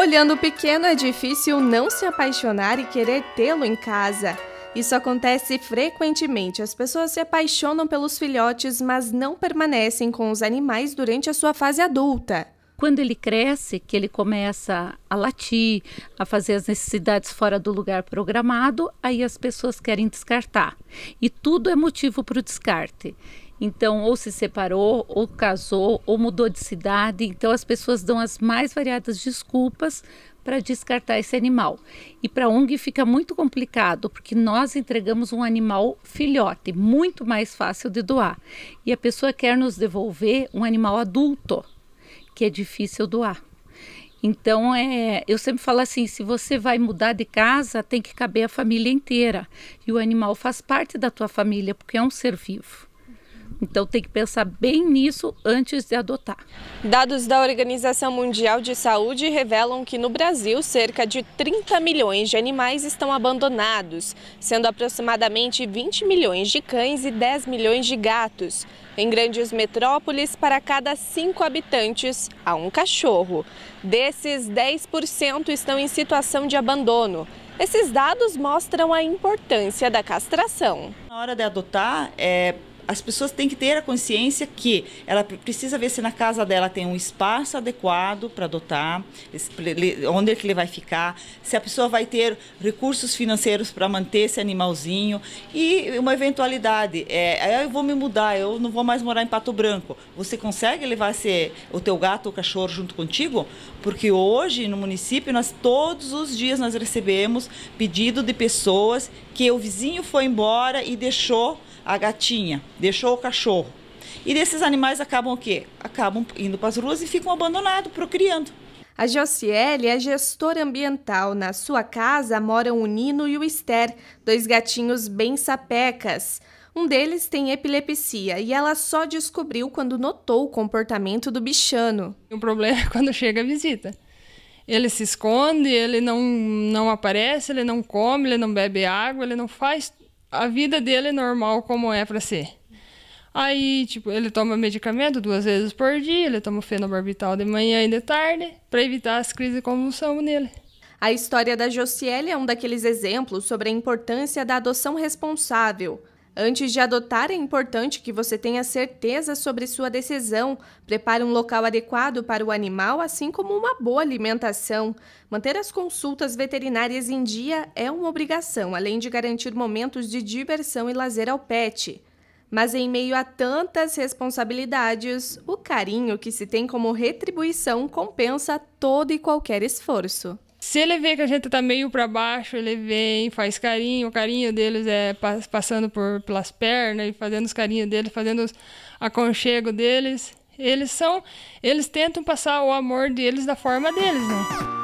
Olhando o pequeno, é difícil não se apaixonar e querer tê-lo em casa. Isso acontece frequentemente. As pessoas se apaixonam pelos filhotes, mas não permanecem com os animais durante a sua fase adulta quando ele cresce, que ele começa a latir, a fazer as necessidades fora do lugar programado, aí as pessoas querem descartar. E tudo é motivo para o descarte. Então, ou se separou, ou casou, ou mudou de cidade. Então, as pessoas dão as mais variadas desculpas para descartar esse animal. E para a ONG fica muito complicado, porque nós entregamos um animal filhote, muito mais fácil de doar. E a pessoa quer nos devolver um animal adulto que é difícil doar. Então, é, eu sempre falo assim: se você vai mudar de casa, tem que caber a família inteira. E o animal faz parte da tua família, porque é um ser vivo. Então tem que pensar bem nisso antes de adotar. Dados da Organização Mundial de Saúde revelam que no Brasil cerca de 30 milhões de animais estão abandonados, sendo aproximadamente 20 milhões de cães e 10 milhões de gatos. Em grandes metrópoles, para cada cinco habitantes, há um cachorro. Desses, 10% estão em situação de abandono. Esses dados mostram a importância da castração. Na hora de adotar, é, as pessoas têm que ter a consciência que ela precisa ver se na casa dela tem um espaço adequado para adotar, onde é que ele vai ficar, se a pessoa vai ter recursos financeiros para manter esse animalzinho e uma eventualidade, é, eu vou me mudar, eu não vou mais morar em Pato Branco. Você consegue levar esse, o teu gato ou cachorro junto contigo? Porque hoje no município nós todos os dias nós recebemos pedido de pessoas que o vizinho foi embora e deixou a gatinha deixou o cachorro. E desses animais acabam o quê? Acabam indo para as ruas e ficam abandonados, procriando. A Jociele é gestora ambiental. Na sua casa moram o Nino e o Esther, dois gatinhos bem sapecas. Um deles tem epilepsia e ela só descobriu quando notou o comportamento do bichano. O problema é quando chega a visita. Ele se esconde, ele não, não aparece, ele não come, ele não bebe água, ele não faz a vida dele normal como é para ser. Aí, tipo, ele toma medicamento duas vezes por dia, ele toma fenobarbital de manhã e de tarde, para evitar as crises de convulsão nele. A história da Josiele é um daqueles exemplos sobre a importância da adoção responsável. Antes de adotar, é importante que você tenha certeza sobre sua decisão. Prepare um local adequado para o animal, assim como uma boa alimentação. Manter as consultas veterinárias em dia é uma obrigação, além de garantir momentos de diversão e lazer ao pet. Mas em meio a tantas responsabilidades, o carinho que se tem como retribuição compensa todo e qualquer esforço. Se ele vê que a gente tá meio para baixo, ele vem, faz carinho, o carinho deles é passando por, pelas pernas e fazendo os carinhos deles, fazendo os aconchego deles. Eles são, eles tentam passar o amor deles da forma deles, né?